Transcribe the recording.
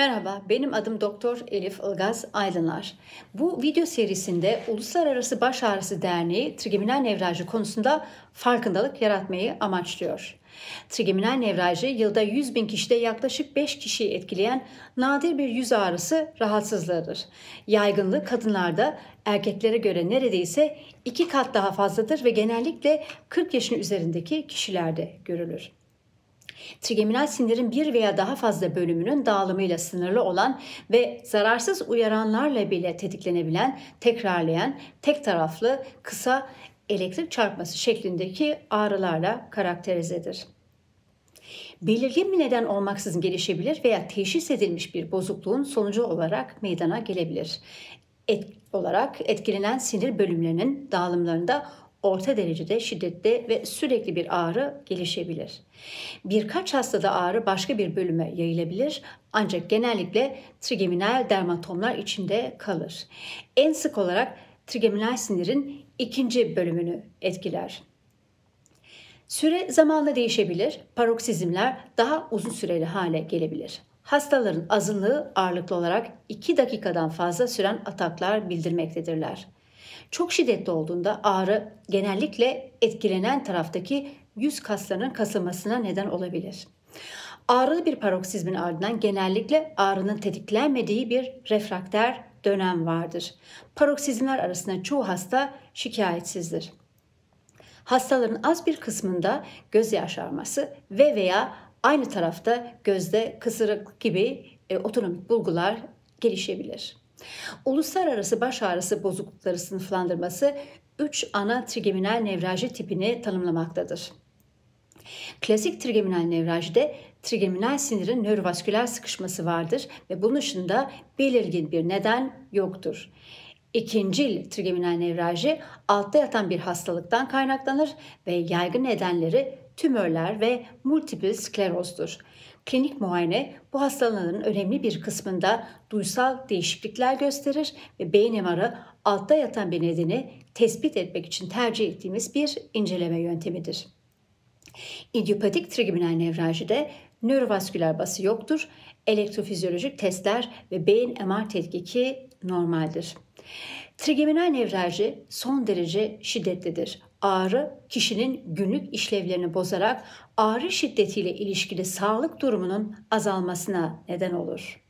Merhaba, benim adım Doktor Elif Ilgaz Aydınlar. Bu video serisinde Uluslararası Baş Ağrısı Derneği trigeminal nevralji konusunda farkındalık yaratmayı amaçlıyor. Trigeminal nevralji yılda 100 bin kişide yaklaşık 5 kişiyi etkileyen nadir bir yüz ağrısı rahatsızlığıdır. Yaygınlığı kadınlarda erkeklere göre neredeyse 2 kat daha fazladır ve genellikle 40 yaşın üzerindeki kişilerde görülür. Trigeminal sinirin bir veya daha fazla bölümünün dağılımıyla sınırlı olan ve zararsız uyaranlarla bile tetiklenebilen, tekrarlayan, tek taraflı, kısa elektrik çarpması şeklindeki ağrılarla karakterizedir. Belirgin bir neden olmaksızın gelişebilir veya teşhis edilmiş bir bozukluğun sonucu olarak meydana gelebilir. Et olarak etkilenen sinir bölümlerinin dağılımlarında orta derecede şiddette ve sürekli bir ağrı gelişebilir. Birkaç hastada ağrı başka bir bölüme yayılabilir ancak genellikle trigeminal dermatomlar içinde kalır. En sık olarak trigeminal sinirin ikinci bölümünü etkiler. Süre zamanla değişebilir, paroksizmler daha uzun süreli hale gelebilir. Hastaların azınlığı ağırlıklı olarak 2 dakikadan fazla süren ataklar bildirmektedirler. Çok şiddetli olduğunda ağrı genellikle etkilenen taraftaki yüz kaslarının kasılmasına neden olabilir. Ağrılı bir paroksizmin ardından genellikle ağrının tetiklenmediği bir refrakter dönem vardır. Paroksizmler arasında çoğu hasta şikayetsizdir. Hastaların az bir kısmında göz yaşarması ve veya aynı tarafta gözde kısırık gibi e, otonomik bulgular gelişebilir. Uluslararası baş ağrısı bozuklukları sınıflandırması 3 ana trigeminal nevralji tipini tanımlamaktadır. Klasik trigeminal nevrajide trigeminal sinirin nörovasküler sıkışması vardır ve bunun dışında belirgin bir neden yoktur. İkincil trigeminal nevraji altta yatan bir hastalıktan kaynaklanır ve yaygın nedenleri tümörler ve multiple sklerozdur. Klinik muayene bu hastaların önemli bir kısmında duysal değişiklikler gösterir ve beyin emarı altta yatan bir nedeni tespit etmek için tercih ettiğimiz bir inceleme yöntemidir. İdiopatik trigeminal nevralji de nörovasküler bası yoktur. Elektrofizyolojik testler ve beyin MR tetkiki normaldir. Trigeminal nevralji son derece şiddetlidir. Ağrı kişinin günlük işlevlerini bozarak ağrı şiddetiyle ilişkili sağlık durumunun azalmasına neden olur.